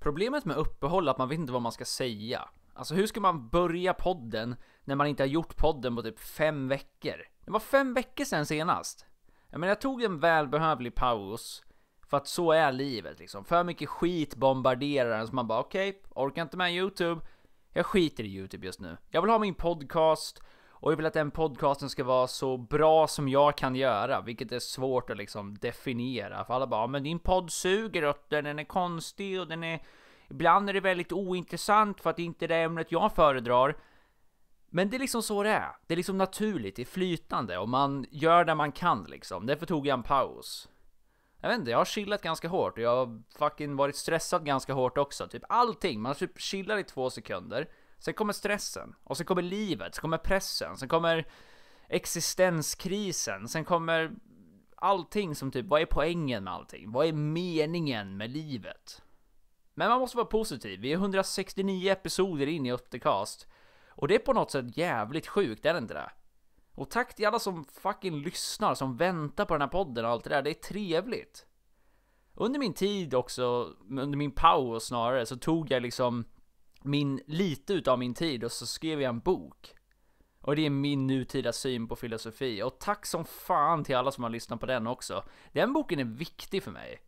Problemet med uppehåll är att man vet inte vad man ska säga. Alltså hur ska man börja podden när man inte har gjort podden på typ fem veckor? Det var fem veckor sedan senast. Jag menar jag tog en välbehövlig paus, för att så är livet liksom. För mycket skit bombarderar en så man bara okej, okay, orkar inte med YouTube. Jag skiter i YouTube just nu. Jag vill ha min podcast och jag vill att den podcasten ska vara så bra som jag kan göra, vilket är svårt att liksom definiera. För alla bara, men din podd suger och den är konstig och den är... Ibland är det väldigt ointressant för att det inte är det ämnet jag föredrar. Men det är liksom så det är. Det är liksom naturligt, det är flytande och man gör det man kan liksom. Därför tog jag en paus. Jag vet inte, jag har chillat ganska hårt och jag har fucking varit stressad ganska hårt också. Typ allting, man typ chillar i två sekunder. Sen kommer stressen, och sen kommer livet, sen kommer pressen, sen kommer existenskrisen, sen kommer allting som typ, vad är poängen med allting? Vad är meningen med livet? Men man måste vara positiv, vi är 169 episoder in i Uptercast, och det är på något sätt jävligt sjukt, är det inte det? Och tack till alla som fucking lyssnar, som väntar på den här podden och allt det där, det är trevligt! Under min tid också, under min paus snarare, så tog jag liksom min, lite utav min tid och så skrev jag en bok. Och det är min nutida syn på filosofi. Och tack som fan till alla som har lyssnat på den också. Den boken är viktig för mig.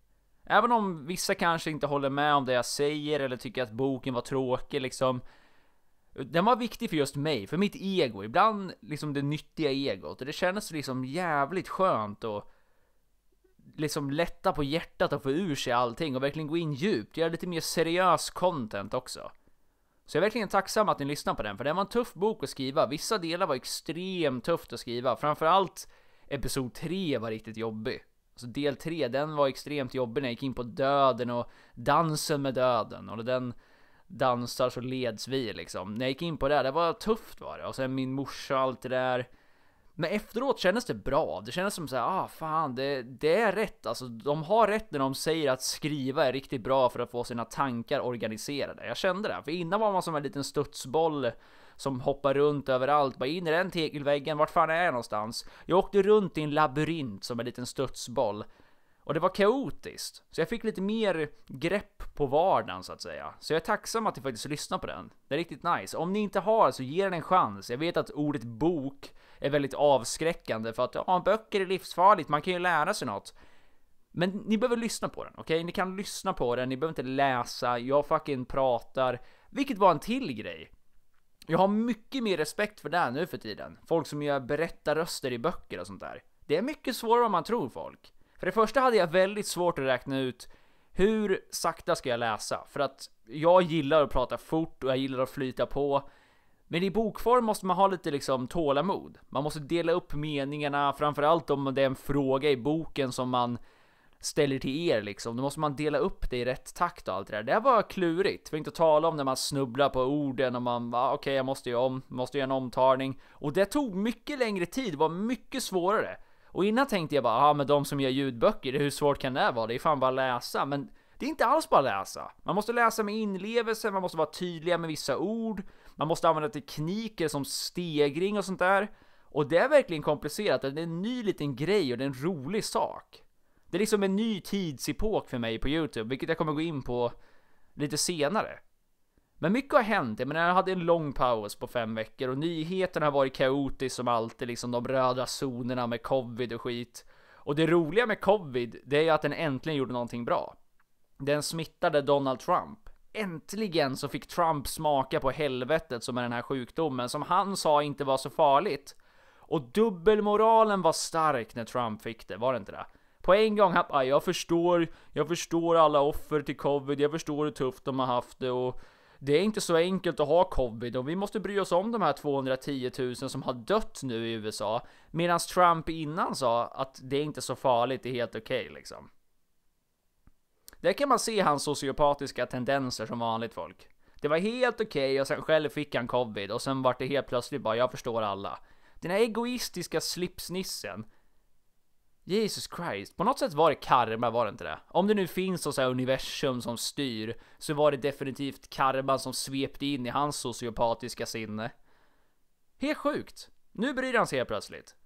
Även om vissa kanske inte håller med om det jag säger eller tycker att boken var tråkig liksom. Den var viktig för just mig, för mitt ego. Ibland liksom det nyttiga egot. Och det kändes liksom jävligt skönt och liksom lätta på hjärtat och få ur sig allting och verkligen gå in djupt. Göra lite mer seriös content också. Så jag är verkligen tacksam att ni lyssnar på den, för den var en tuff bok att skriva. Vissa delar var extremt tufft att skriva. Framförallt Episod 3 var riktigt jobbig. Alltså del 3, den var extremt jobbig när jag gick in på döden och dansen med döden. Och den dansar så leds vi liksom. När jag gick in på det, det var tufft var det. Och sen min morsa och allt det där. Men efteråt kändes det bra, det kändes som såhär, ah fan det, det är rätt alltså. De har rätt när de säger att skriva är riktigt bra för att få sina tankar organiserade. Jag kände det, för innan var man som en liten studsboll som hoppar runt överallt, bara in i den tegelväggen, vart fan är jag någonstans? Jag åkte runt i en labyrint som en liten studsboll. Och det var kaotiskt. Så jag fick lite mer grepp på vardagen så att säga. Så jag är tacksam att ni faktiskt lyssnar på den. Det är riktigt nice. Om ni inte har så ge den en chans. Jag vet att ordet bok är väldigt avskräckande för att ja, böcker är livsfarligt, man kan ju lära sig något. Men ni behöver lyssna på den, okej? Okay? Ni kan lyssna på den, ni behöver inte läsa, jag fucking pratar. Vilket var en till grej. Jag har mycket mer respekt för det nu för tiden. Folk som gör berättarröster i böcker och sånt där. Det är mycket svårare än man tror folk. För det första hade jag väldigt svårt att räkna ut hur sakta ska jag läsa? För att jag gillar att prata fort och jag gillar att flyta på. Men i bokform måste man ha lite liksom tålamod. Man måste dela upp meningarna, framförallt om det är en fråga i boken som man ställer till er liksom. Då måste man dela upp det i rätt takt och allt det där. Det här var klurigt, för att inte tala om när man snubblar på orden och man ah, okej okay, jag måste göra om, måste göra en omtagning. Och det tog mycket längre tid, det var mycket svårare. Och innan tänkte jag bara, ja ah, men de som gör ljudböcker, hur svårt kan det vara? Det är fan bara att läsa, men det är inte alls bara att läsa. Man måste läsa med inlevelse, man måste vara tydliga med vissa ord, man måste använda tekniker som stegring och sånt där. Och det är verkligen komplicerat, det är en ny liten grej och det är en rolig sak. Det är liksom en ny tidsepok för mig på Youtube, vilket jag kommer gå in på lite senare. Men mycket har hänt. Jag menar, jag hade en lång paus på fem veckor och nyheterna har varit kaotiska som alltid, liksom de röda zonerna med covid och skit. Och det roliga med covid, det är ju att den äntligen gjorde någonting bra. Den smittade Donald Trump. Äntligen så fick Trump smaka på helvetet som är den här sjukdomen som han sa inte var så farligt. Och dubbelmoralen var stark när Trump fick det, var det inte det? På en gång, jag förstår, jag förstår alla offer till covid, jag förstår hur tufft de har haft det och det är inte så enkelt att ha covid och vi måste bry oss om de här 210 000 som har dött nu i USA. Medan Trump innan sa att det är inte så farligt, det är helt okej okay, liksom. Där kan man se hans sociopatiska tendenser som vanligt folk. Det var helt okej okay, och sen själv fick han covid och sen vart det helt plötsligt bara jag förstår alla. Den här egoistiska slipsnissen Jesus Christ. På något sätt var det karma, var det inte det? Om det nu finns något så universum som styr, så var det definitivt karma som svepte in i hans sociopatiska sinne. Helt sjukt. Nu bryr han sig helt plötsligt.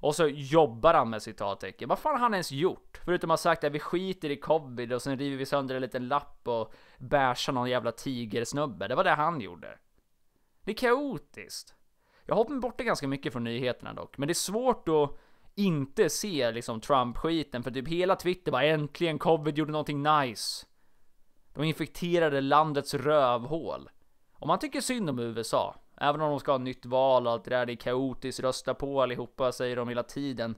Och så jobbar han med citattecken. Vad fan har han ens gjort? Förutom att ha sagt att vi skiter i covid och sen river vi sönder en liten lapp och bärsar någon jävla tigersnubbe. Det var det han gjorde. Det är kaotiskt. Jag hoppar bort det ganska mycket från nyheterna dock, men det är svårt att inte ser liksom Trump-skiten för typ hela Twitter bara äntligen covid gjorde någonting nice. De infekterade landets rövhål. Och man tycker synd om USA. Även om de ska ha nytt val och allt det där, det är kaotiskt, rösta på allihopa säger de hela tiden.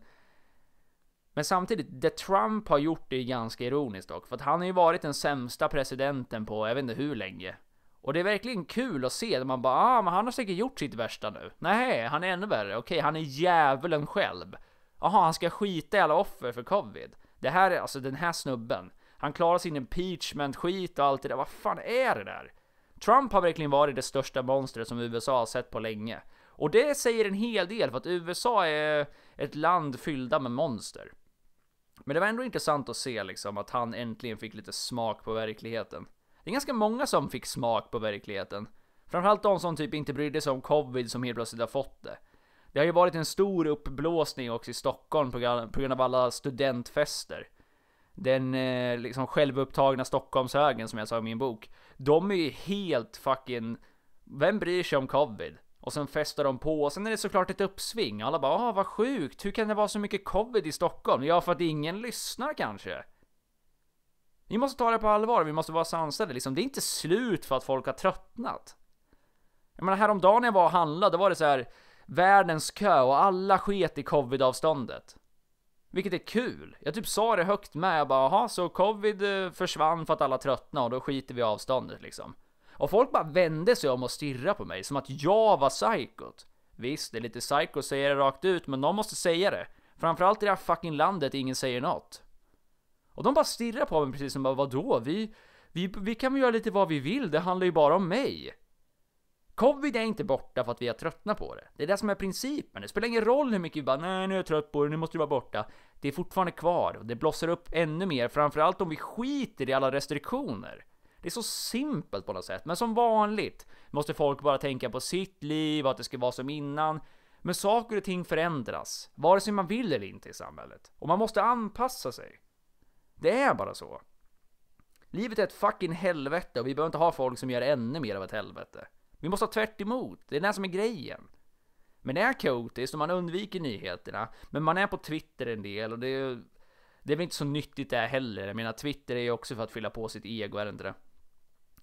Men samtidigt, det Trump har gjort är ganska ironiskt dock, för att han har ju varit den sämsta presidenten på jag vet inte hur länge. Och det är verkligen kul att se när man bara ah, men han har säkert gjort sitt värsta nu. Nej, han är ännu värre. Okej, han är djävulen själv. Jaha, han ska skita i alla offer för covid. Det här är alltså den här snubben. Han klarar sin impeachment-skit och allt det där. Vad fan är det där? Trump har verkligen varit det största monstret som USA har sett på länge. Och det säger en hel del för att USA är ett land fyllda med monster. Men det var ändå intressant att se liksom att han äntligen fick lite smak på verkligheten. Det är ganska många som fick smak på verkligheten. Framförallt de som typ inte brydde sig om covid som helt plötsligt har fått det. Det har ju varit en stor uppblåsning också i Stockholm på grund, av alla studentfester. Den eh, liksom självupptagna Stockholmshögen som jag sa i min bok. De är ju helt fucking... Vem bryr sig om covid? Och sen festar de på, och sen är det såklart ett uppsving. Alla bara ah, vad sjukt, hur kan det vara så mycket covid i Stockholm? Ja, för att ingen lyssnar kanske. Vi måste ta det på allvar, vi måste vara sansade liksom. Det är inte slut för att folk har tröttnat. Jag menar häromdagen när jag var och handlade, då var det så här världens kö och alla sket i covid-avståndet. Vilket är kul. Jag typ sa det högt med, jag bara jaha, så covid eh, försvann för att alla tröttnade och då skiter vi i avståndet liksom. Och folk bara vände sig om och stirrade på mig som att jag var psykot. Visst, det är lite psyko att säga det rakt ut, men någon måste säga det. Framförallt i det här fucking landet ingen säger något. Och de bara stirrar på mig precis som bara vadå? Vi, vi, vi kan väl göra lite vad vi vill, det handlar ju bara om mig. Covid är inte borta för att vi har tröttnat på det. Det är det som är principen. Det spelar ingen roll hur mycket vi bara nej nu är jag trött på det, nu måste det vara borta. Det är fortfarande kvar och det blossar upp ännu mer, framförallt om vi skiter i alla restriktioner. Det är så simpelt på något sätt, men som vanligt måste folk bara tänka på sitt liv och att det ska vara som innan. Men saker och ting förändras, vare sig man vill eller inte i samhället. Och man måste anpassa sig. Det är bara så. Livet är ett fucking helvete och vi behöver inte ha folk som gör ännu mer av ett helvete. Vi måste ha tvärt emot. det är det som är grejen. Men det är kaotiskt och man undviker nyheterna, men man är på Twitter en del och det är, det är väl inte så nyttigt det heller. Jag menar, Twitter är ju också för att fylla på sitt ego, är det inte det?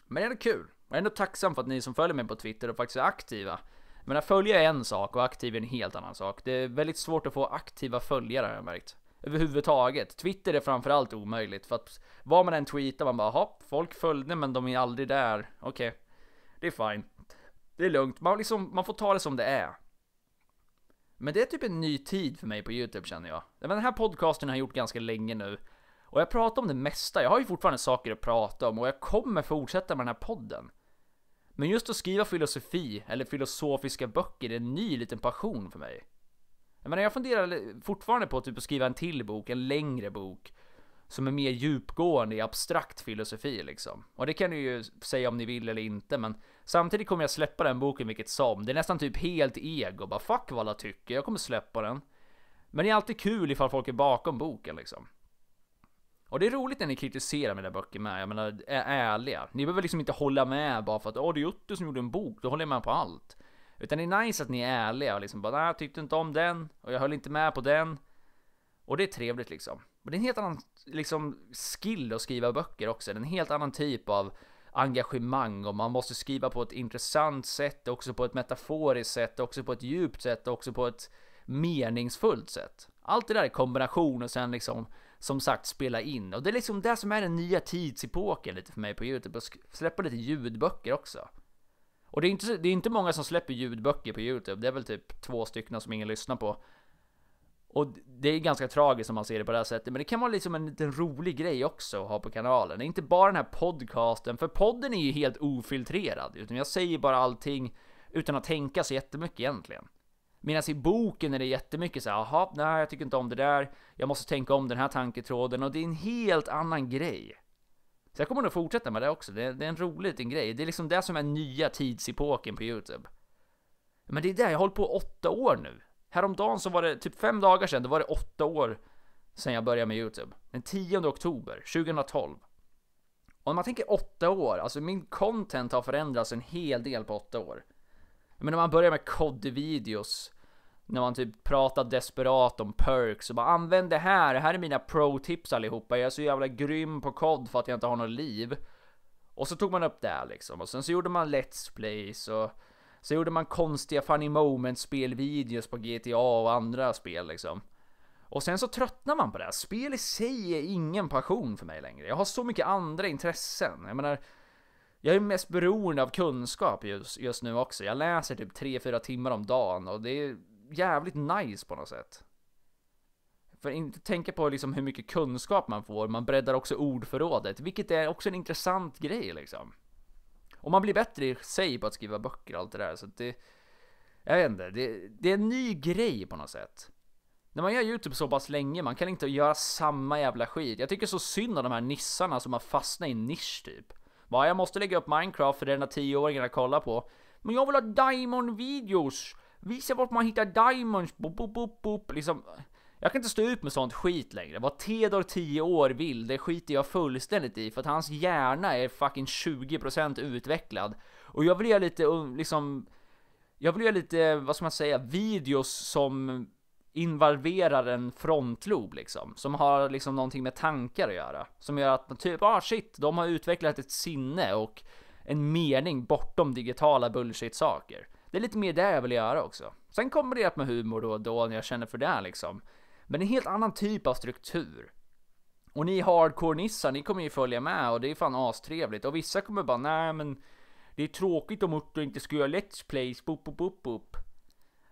Men det är ändå kul. Jag är ändå tacksam för att ni som följer mig på Twitter och faktiskt är aktiva. Men att följa är en sak och aktiv är en helt annan sak. Det är väldigt svårt att få aktiva följare har jag märkt. Överhuvudtaget. Twitter är framförallt omöjligt för att vad man än tweetar man bara hopp, folk följde men de är aldrig där. Okej. Okay. Det är fine. Det är lugnt. Man, liksom, man får ta det som det är. Men det är typ en ny tid för mig på YouTube känner jag. den här podcasten har jag gjort ganska länge nu. Och jag pratar om det mesta. Jag har ju fortfarande saker att prata om och jag kommer fortsätta med den här podden. Men just att skriva filosofi, eller filosofiska böcker, är en ny liten passion för mig. Jag menar, jag funderar fortfarande på typ att skriva en till bok, en längre bok som är mer djupgående i abstrakt filosofi liksom. Och det kan ni ju säga om ni vill eller inte, men samtidigt kommer jag släppa den boken vilket som. Det är nästan typ helt ego, bara fuck vad alla tycker, jag kommer släppa den. Men det är alltid kul ifall folk är bakom boken liksom. Och det är roligt när ni kritiserar mina böcker med, jag menar är ärliga. Ni behöver liksom inte hålla med bara för att åh det är Otto som gjorde en bok, då håller jag med på allt. Utan det är nice att ni är ärliga och liksom bara nej, jag tyckte inte om den och jag höll inte med på den. Och det är trevligt liksom. Men det är en helt annan liksom, skill att skriva böcker också. Det är en helt annan typ av engagemang och man måste skriva på ett intressant sätt, också på ett metaforiskt sätt, också på ett djupt sätt, också på ett meningsfullt sätt. Allt det där i kombination och sen liksom som sagt spela in och det är liksom det som är den nya tidsepoken lite för mig på Youtube och släppa lite ljudböcker också. Och det är, inte, det är inte många som släpper ljudböcker på Youtube, det är väl typ två stycken som ingen lyssnar på. Och det är ganska tragiskt om man ser det på det här sättet, men det kan vara liksom en liten rolig grej också att ha på kanalen. Det är inte bara den här podcasten, för podden är ju helt ofiltrerad. Utan jag säger bara allting utan att tänka så jättemycket egentligen. Medan i boken är det jättemycket så här, jaha, nej jag tycker inte om det där, jag måste tänka om den här tanketråden och det är en helt annan grej. Så jag kommer nog fortsätta med det också, det är, det är en rolig liten grej. Det är liksom det som är nya tidsepoken på Youtube. Men det är det, jag har hållit på åtta år nu. Häromdagen så var det typ fem dagar sedan, då var det åtta år sedan jag började med Youtube. Den 10 oktober 2012. Och Om man tänker åtta år, alltså min content har förändrats en hel del på åtta år. Men när man börjar med kodvideos när man typ pratar desperat om perks och bara använd det här, det här är mina pro-tips allihopa, jag är så jävla grym på kod för att jag inte har något liv. Och så tog man upp det här liksom och sen så gjorde man Let's Plays och så gjorde man konstiga funny moments spelvideos på GTA och andra spel liksom. Och sen så tröttnar man på det. Här. Spel i sig är ingen passion för mig längre. Jag har så mycket andra intressen. Jag menar, jag är mest beroende av kunskap just, just nu också. Jag läser typ 3-4 timmar om dagen och det är jävligt nice på något sätt. För inte tänka på liksom hur mycket kunskap man får, man breddar också ordförrådet, vilket är också en intressant grej liksom. Och man blir bättre i sig på att skriva böcker och allt det där. Så att det, jag vet inte, det, det är en ny grej på något sätt. När man gör YouTube så pass länge, man kan inte göra samma jävla skit. Jag tycker så synd om de här nissarna som har fastnat i en nisch typ. Bara jag måste lägga upp Minecraft för denna tioåringen att kolla på. Men jag vill ha Diamond videos! Visa vart man hittar diamonds, boop, boop, boop, boop. Liksom, jag kan inte stå ut med sånt skit längre. Vad Tedor 10 år vill, det skiter jag fullständigt i för att hans hjärna är fucking 20% utvecklad. Och jag vill göra lite, um, liksom, jag vill göra lite, vad ska man säga, videos som involverar en frontlob liksom. Som har liksom någonting med tankar att göra. Som gör att man typ, ah shit, de har utvecklat ett sinne och en mening bortom digitala bullshit-saker. Det är lite mer det jag vill göra också. Sen kommer det med humor då och då när jag känner för det liksom. Men en helt annan typ av struktur. Och ni hardcore-nissar, ni kommer ju följa med och det är fan astrevligt. Och vissa kommer bara, nej men det är tråkigt om Otto inte ska göra Let's Plays, boop, boop, boop, boop.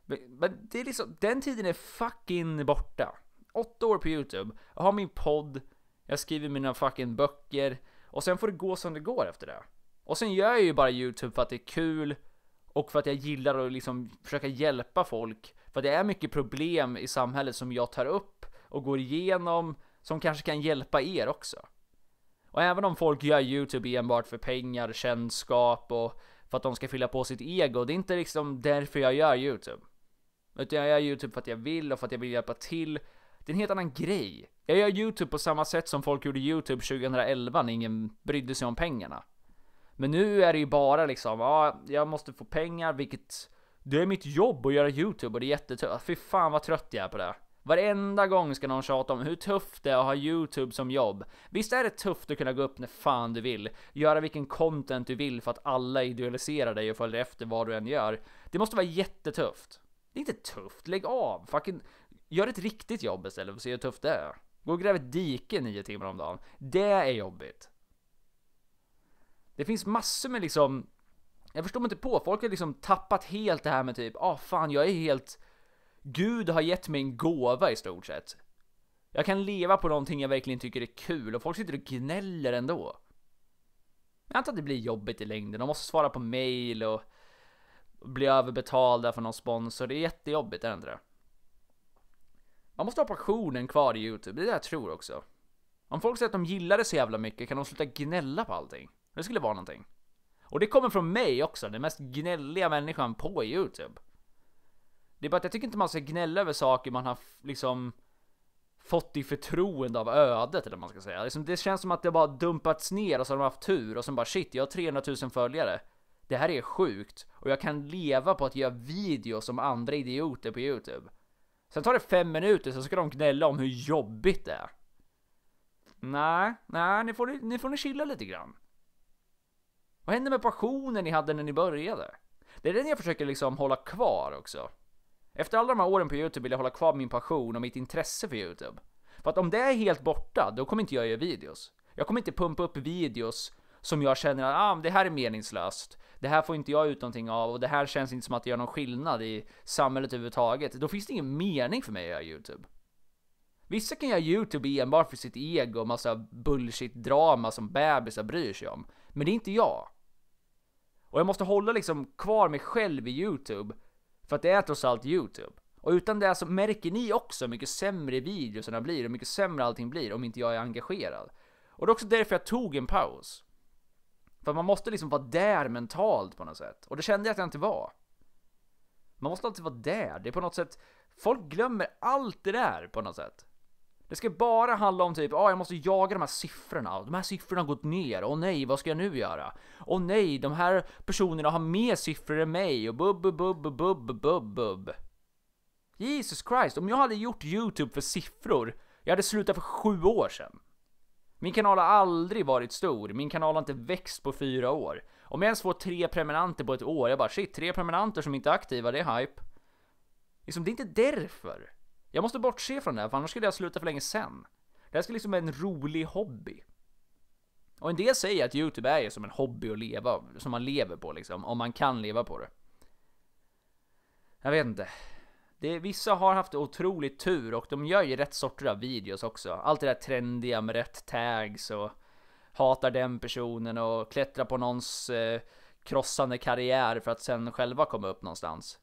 Men, men det är liksom, den tiden är fucking borta. Åtta år på YouTube, jag har min podd, jag skriver mina fucking böcker och sen får det gå som det går efter det. Och sen gör jag ju bara YouTube för att det är kul och för att jag gillar att liksom försöka hjälpa folk för det är mycket problem i samhället som jag tar upp och går igenom som kanske kan hjälpa er också. Och även om folk gör YouTube enbart för pengar, kändskap och för att de ska fylla på sitt ego. Det är inte liksom därför jag gör YouTube. Utan jag gör YouTube för att jag vill och för att jag vill hjälpa till. Det är en helt annan grej. Jag gör YouTube på samma sätt som folk gjorde YouTube 2011 när ingen brydde sig om pengarna. Men nu är det ju bara liksom, ja, jag måste få pengar, vilket det är mitt jobb att göra YouTube och det är jättetufft. Fy fan vad trött jag är på det. Varenda gång ska någon tjata om hur tufft det är att ha YouTube som jobb. Visst är det tufft att kunna gå upp när fan du vill, göra vilken content du vill för att alla idealiserar dig och följer efter vad du än gör. Det måste vara jättetufft. Det är inte tufft, lägg av! Fucking... Gör ett riktigt jobb istället och se hur tufft det är. Gå och gräv ett dike nio timmar om dagen. Det är jobbigt. Det finns massor med liksom jag förstår mig inte på, folk har liksom tappat helt det här med typ, ah fan jag är helt... Gud har gett mig en gåva i stort sett. Jag kan leva på någonting jag verkligen tycker är kul och folk sitter och gnäller ändå. Jag antar att det blir jobbigt i längden, de måste svara på mail och bli överbetalda för någon sponsor, det är jättejobbigt, är det inte det? Man måste ha passionen kvar i YouTube, det är det jag tror också. Om folk säger att de gillar det så jävla mycket kan de sluta gnälla på allting. Det skulle vara någonting. Och det kommer från mig också, den mest gnälliga människan på Youtube. Det är bara att jag tycker inte man ska gnälla över saker man har liksom fått i förtroende av ödet eller vad man ska säga. Liksom, det känns som att det bara dumpats ner och så har de haft tur och sen bara shit, jag har 300 000 följare. Det här är sjukt och jag kan leva på att göra videos som andra idioter på Youtube. Sen tar det fem minuter så ska de gnälla om hur jobbigt det är. Nej, nej, ni får ni får ni chilla lite grann. Vad hände med passionen ni hade när ni började? Det är den jag försöker liksom hålla kvar också. Efter alla de här åren på Youtube vill jag hålla kvar min passion och mitt intresse för Youtube. För att om det är helt borta, då kommer inte jag göra videos. Jag kommer inte pumpa upp videos som jag känner att ah, det här är meningslöst. Det här får inte jag ut någonting av och det här känns inte som att det gör någon skillnad i samhället överhuvudtaget. Då finns det ingen mening för mig att göra Youtube. Vissa kan göra Youtube enbart för sitt ego och massa bullshit-drama som bebisar bryr sig om. Men det är inte jag. Och jag måste hålla liksom kvar mig själv i Youtube. För att det är trots allt Youtube. Och utan det så märker ni också hur mycket sämre videosarna blir och mycket sämre allting blir om inte jag är engagerad. Och det är också därför jag tog en paus. För man måste liksom vara där mentalt på något sätt. Och det kände jag att jag inte var. Man måste alltid vara där. Det är på något sätt... Folk glömmer allt det där på något sätt. Det ska bara handla om typ, ja ah, jag måste jaga de här siffrorna, de här siffrorna har gått ner, åh nej, vad ska jag nu göra? Åh nej, de här personerna har mer siffror än mig och bubb, bubb, bubb, bubb, bubb, Jesus Christ, om jag hade gjort YouTube för siffror, jag hade slutat för sju år sedan. Min kanal har aldrig varit stor, min kanal har inte växt på fyra år. Om jag ens får tre prenumeranter på ett år, jag bara shit, tre prenumeranter som inte är aktiva, det är hype. Liksom, det är inte därför. Jag måste bortse från det här, för annars skulle jag sluta för länge sen. Det här ska liksom vara en rolig hobby. Och en del säger att YouTube är ju som en hobby att leva, som man lever på liksom, om man kan leva på det. Jag vet inte. Det, vissa har haft otroligt tur och de gör ju rätt sorter av videos också. Allt det där trendiga med rätt tags och hatar den personen och klättrar på någons eh, krossande karriär för att sen själva komma upp någonstans.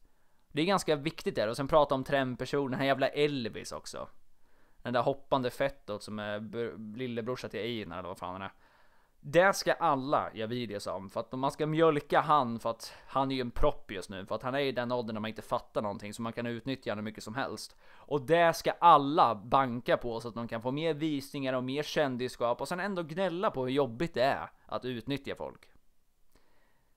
Det är ganska viktigt där och sen prata om trendpersonen, den här jävla Elvis också. Den där hoppande fettot som är lillebrorsa till Einar eller vad fan han är. Det ska alla göra videos om, för att man ska mjölka han för att han är ju en propp just nu, för att han är i den åldern när man inte fattar någonting, så man kan utnyttja honom hur mycket som helst. Och det ska alla banka på så att de kan få mer visningar och mer kändisskap och sen ändå gnälla på hur jobbigt det är att utnyttja folk.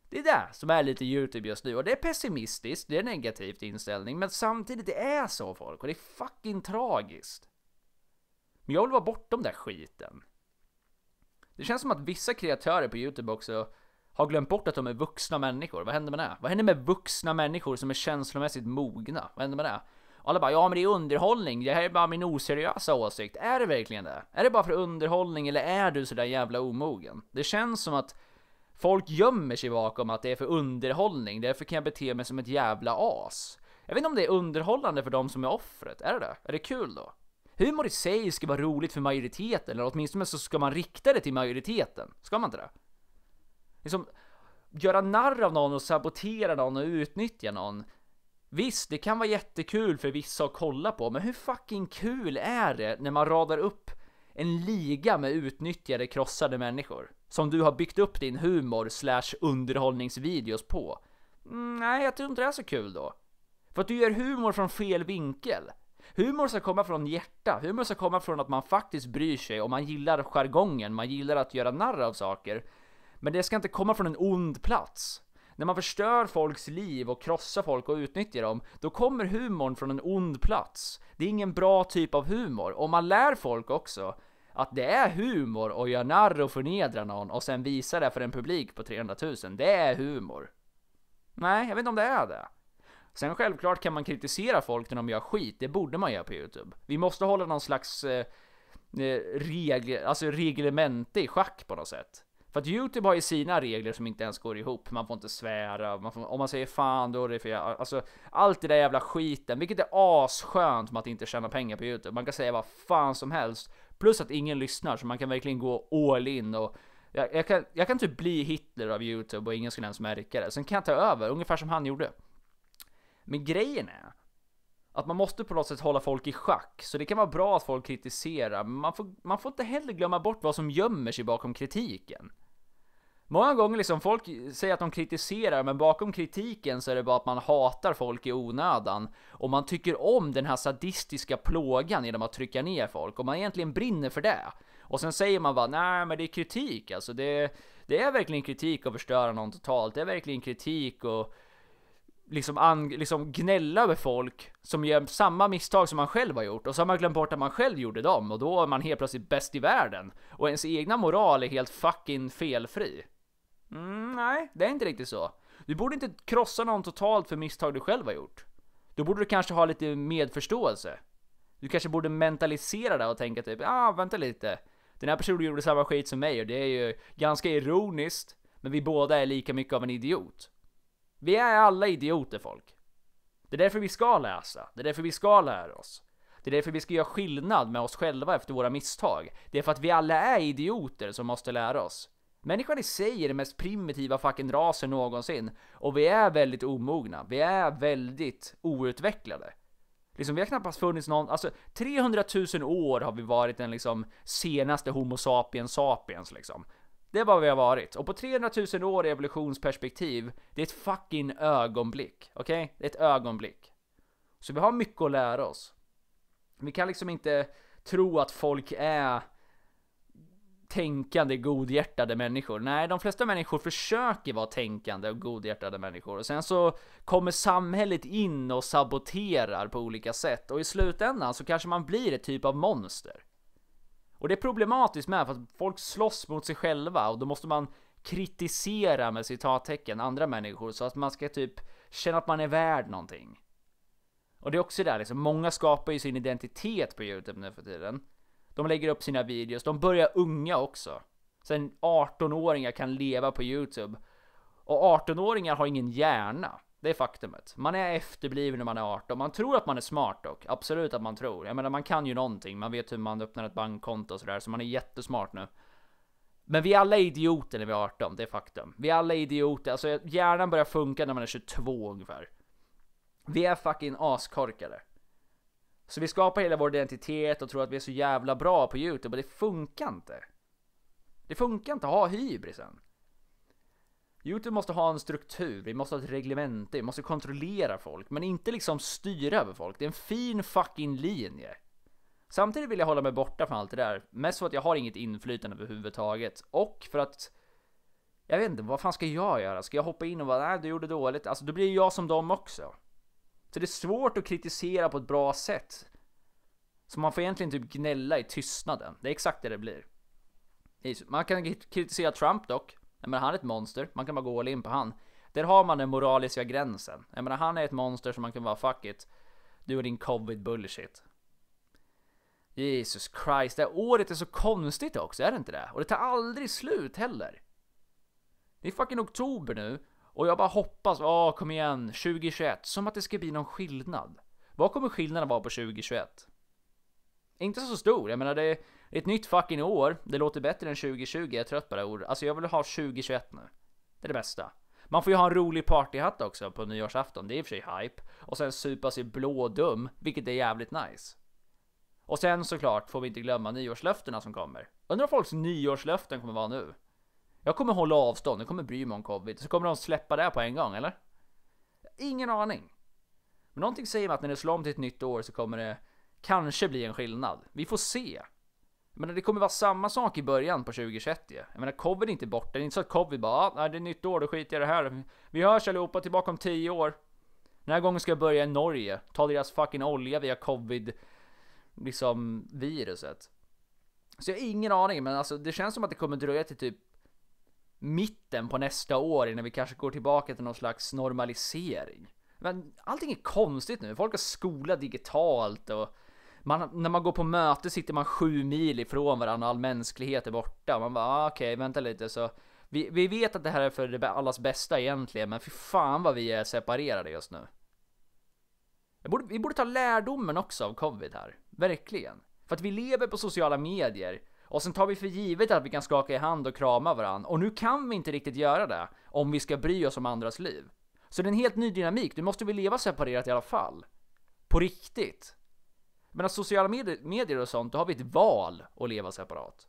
Det är det som är lite Youtube just nu och det är pessimistiskt, det är negativt inställning men samtidigt det är så folk och det är fucking tragiskt. Men jag vill vara bortom den skiten. Det känns som att vissa kreatörer på Youtube också har glömt bort att de är vuxna människor. Vad händer med det? Vad händer med vuxna människor som är känslomässigt mogna? Vad händer med det? Alla bara ja men det är underhållning, det här är bara min oseriösa åsikt. Är det verkligen det? Är det bara för underhållning eller är du sådär jävla omogen? Det känns som att Folk gömmer sig bakom att det är för underhållning, därför kan jag bete mig som ett jävla as. Jag vet inte om det är underhållande för de som är offret, är det det? Är det kul då? Humor i sig ska vara roligt för majoriteten, eller åtminstone så ska man rikta det till majoriteten. Ska man inte det? Liksom, göra narr av någon och sabotera någon och utnyttja någon. Visst, det kan vara jättekul för vissa att kolla på, men hur fucking kul är det när man radar upp en liga med utnyttjade, krossade människor? som du har byggt upp din humor slash underhållningsvideos på. Mm, nej, jag tror inte det är så kul då. För att du gör humor från fel vinkel. Humor ska komma från hjärta, humor ska komma från att man faktiskt bryr sig och man gillar jargongen, man gillar att göra narr av saker. Men det ska inte komma från en ond plats. När man förstör folks liv och krossar folk och utnyttjar dem, då kommer humorn från en ond plats. Det är ingen bra typ av humor, och man lär folk också att det är humor att göra narr och förnedra någon och sen visa det för en publik på 300 000. Det är humor. Nej, jag vet inte om det är det. Sen självklart kan man kritisera folk när de gör skit, det borde man göra på Youtube. Vi måste hålla någon slags eh, eh regel, alltså reglemente i schack på något sätt. För att Youtube har ju sina regler som inte ens går ihop, man får inte svära, man får, om man säger fan då är det för jag, alltså allt det där jävla skiten, vilket är asskönt med att inte tjäna pengar på Youtube. Man kan säga vad fan som helst Plus att ingen lyssnar, så man kan verkligen gå all in och jag, jag, kan, jag kan typ bli Hitler av YouTube och ingen skulle ens märka det. Sen kan jag ta över, ungefär som han gjorde. Men grejen är att man måste på något sätt hålla folk i schack, så det kan vara bra att folk kritiserar, men man får, man får inte heller glömma bort vad som gömmer sig bakom kritiken. Många gånger liksom, folk säger att de kritiserar, men bakom kritiken så är det bara att man hatar folk i onödan. Och man tycker om den här sadistiska plågan genom att trycka ner folk, och man egentligen brinner för det. Och sen säger man bara, nej men det är kritik alltså, det, det är verkligen kritik att förstöra någon totalt, det är verkligen kritik och liksom, an, liksom gnälla över folk som gör samma misstag som man själv har gjort och så har man glömt bort att man själv gjorde dem och då är man helt plötsligt bäst i världen och ens egna moral är helt fucking felfri. Mm, nej, det är inte riktigt så. Du borde inte krossa någon totalt för misstag du själv har gjort. Då borde du kanske ha lite medförståelse. Du kanske borde mentalisera det och tänka typ, ah vänta lite. Den här personen gjorde samma skit som mig och det är ju ganska ironiskt, men vi båda är lika mycket av en idiot. Vi är alla idioter folk. Det är därför vi ska läsa, det är därför vi ska lära oss. Det är därför vi ska göra skillnad med oss själva efter våra misstag. Det är för att vi alla är idioter som måste lära oss. Människan i sig är den mest primitiva fucking rasen någonsin. Och vi är väldigt omogna. Vi är väldigt outvecklade. Liksom vi har knappast funnits någon, alltså 300 000 år har vi varit den liksom senaste Homo sapiens sapiens liksom. Det är vad vi har varit. Och på 300 000 år i evolutionsperspektiv, det är ett fucking ögonblick. Okej? Okay? Det är ett ögonblick. Så vi har mycket att lära oss. Vi kan liksom inte tro att folk är tänkande, godhjärtade människor. Nej, de flesta människor försöker vara tänkande och godhjärtade människor. Och sen så kommer samhället in och saboterar på olika sätt. Och i slutändan så kanske man blir ett typ av monster. Och det är problematiskt med för att folk slåss mot sig själva och då måste man kritisera med citattecken andra människor så att man ska typ känna att man är värd någonting. Och det är också det där liksom, många skapar ju sin identitet på Youtube nu för tiden. De lägger upp sina videos, de börjar unga också. Sen 18-åringar kan leva på Youtube. Och 18-åringar har ingen hjärna. Det är faktumet. Man är efterbliven när man är 18. Man tror att man är smart dock. Absolut att man tror. Jag menar man kan ju någonting. Man vet hur man öppnar ett bankkonto och sådär. Så man är jättesmart nu. Men vi är alla idioter när vi är 18. Det är faktum. Vi är alla idioter. Alltså hjärnan börjar funka när man är 22 ungefär. Vi är fucking askorkade. Så vi skapar hela vår identitet och tror att vi är så jävla bra på Youtube och det funkar inte. Det funkar inte att ha hybrisen. Youtube måste ha en struktur, vi måste ha ett reglemente, vi måste kontrollera folk, men inte liksom styra över folk. Det är en fin fucking linje. Samtidigt vill jag hålla mig borta från allt det där, mest för att jag har inget inflytande överhuvudtaget och för att jag vet inte, vad fan ska jag göra? Ska jag hoppa in och bara nej du gjorde dåligt? Alltså då blir jag som dem också. Så det är svårt att kritisera på ett bra sätt. Så man får egentligen typ gnälla i tystnaden. Det är exakt det det blir. Man kan kritisera Trump dock. Jag menar, han är ett monster. Man kan bara gå all in på han. Där har man den moraliska gränsen. Jag menar, han är ett monster som man kan vara fuck it. Du och din covid bullshit. Jesus Christ, det här året är så konstigt också, är det inte det? Och det tar aldrig slut heller. Det är fucking oktober nu och jag bara hoppas, ja kom igen, 2021, som att det ska bli någon skillnad. Vad kommer skillnaden vara på 2021? Inte så stor, jag menar det är ett nytt fucking år, det låter bättre än 2020, jag är trött på det ordet. Alltså jag vill ha 2021 nu. Det är det bästa. Man får ju ha en rolig partyhatt också på nyårsafton, det är i och för sig hype. Och sen supa sig blå dum, vilket är jävligt nice. Och sen såklart får vi inte glömma nyårslöftena som kommer. Undrar vad folks nyårslöften kommer vara nu? Jag kommer hålla avstånd, jag kommer bry mig om covid. Så kommer de släppa det på en gång, eller? Ingen aning. Men någonting säger mig att när det slår om till ett nytt år så kommer det kanske bli en skillnad. Vi får se. Men det kommer vara samma sak i början på 2021 ju. Jag menar, covid är inte borta. Det är inte så att covid bara, ah, det är nytt år, då skiter jag i det här. Vi hörs allihopa tillbaka om 10 år. Den här gången ska jag börja i Norge. Ta deras fucking olja via covid, liksom viruset. Så jag har ingen aning, men alltså det känns som att det kommer dröja till typ mitten på nästa år innan vi kanske går tillbaka till någon slags normalisering. Men allting är konstigt nu. Folk har skola digitalt och man, när man går på möte sitter man sju mil ifrån varandra, och all mänsklighet är borta. Man bara ah, okej, okay, vänta lite så. Vi, vi vet att det här är för allas bästa egentligen, men för fan vad vi är separerade just nu. Borde, vi borde ta lärdomen också av covid här, verkligen. För att vi lever på sociala medier och sen tar vi för givet att vi kan skaka i hand och krama varandra. Och nu kan vi inte riktigt göra det om vi ska bry oss om andras liv. Så det är en helt ny dynamik. nu måste vi leva separerat i alla fall. På riktigt. Men sociala medier och sånt, då har vi ett val att leva separat.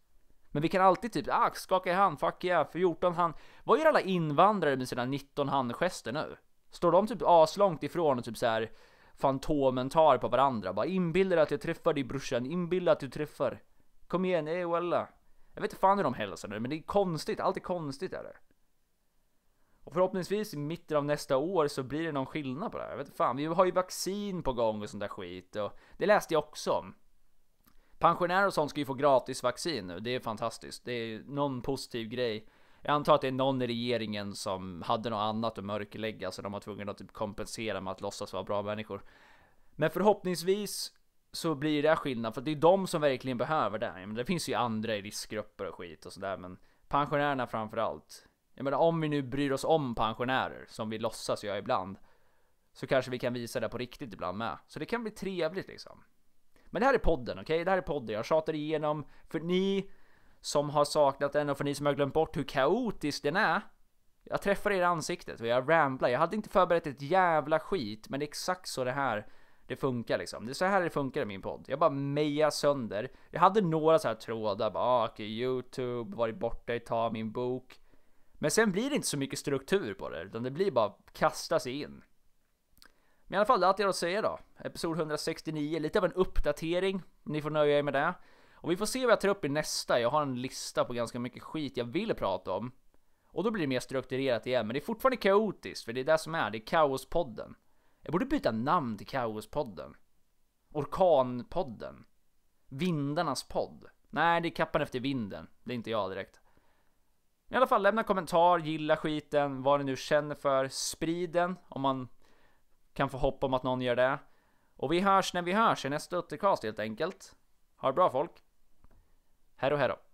Men vi kan alltid typ, ah, skaka i hand, fuck yeah, 14 hand. Vad gör alla invandrare med sina 19 handgester nu? Står de typ aslångt ifrån och typ så fantomen tar på varandra? Bara inbillar att jag träffar din brorsan, inbillar att du träffar Kom igen, ey walla. Jag vet inte fan hur de hälsar nu, men det är konstigt. Allt är konstigt är det. Och förhoppningsvis i mitten av nästa år så blir det någon skillnad på det här. Jag vet inte fan, vi har ju vaccin på gång och sånt där skit. Och det läste jag också om. Pensionärer och sånt ska ju få gratis vaccin nu. Det är fantastiskt. Det är någon positiv grej. Jag antar att det är någon i regeringen som hade något annat att mörklägga så de var tvungna att typ kompensera med att låtsas vara bra människor. Men förhoppningsvis så blir det skillnad för det är de som verkligen behöver det. Men det finns ju andra i riskgrupper och skit och sådär men pensionärerna framförallt. Jag menar om vi nu bryr oss om pensionärer som vi låtsas göra ibland så kanske vi kan visa det på riktigt ibland med. Så det kan bli trevligt liksom. Men det här är podden, okej? Okay? Det här är podden. Jag tjatar igenom för ni som har saknat den och för ni som har glömt bort hur kaotisk den är. Jag träffar er i ansiktet och jag ramblar. Jag hade inte förberett ett jävla skit, men det är exakt så det här det funkar liksom. Det är så här det funkar i min podd. Jag bara mejar sönder. Jag hade några så här trådar, bara ah, Youtube, varit borta ett tag, min bok. Men sen blir det inte så mycket struktur på det, utan det blir bara kasta sig in. Men i alla fall, det är allt jag har att säga då. Episod 169, lite av en uppdatering. Ni får nöja er med det. Och vi får se vad jag tar upp i nästa. Jag har en lista på ganska mycket skit jag vill prata om. Och då blir det mer strukturerat igen, men det är fortfarande kaotiskt, för det är det som är, det är kaospodden. Jag borde byta namn till Kaospodden. Orkanpodden. Vindarnas podd. Nej, det är kappan efter vinden. Det är inte jag direkt. I alla fall, lämna en kommentar, gilla skiten, vad ni nu känner för, sprid den om man kan få hopp om att någon gör det. Och vi hörs när vi hörs i nästa Uttercast helt enkelt. Ha det bra folk! Hej då, hej då.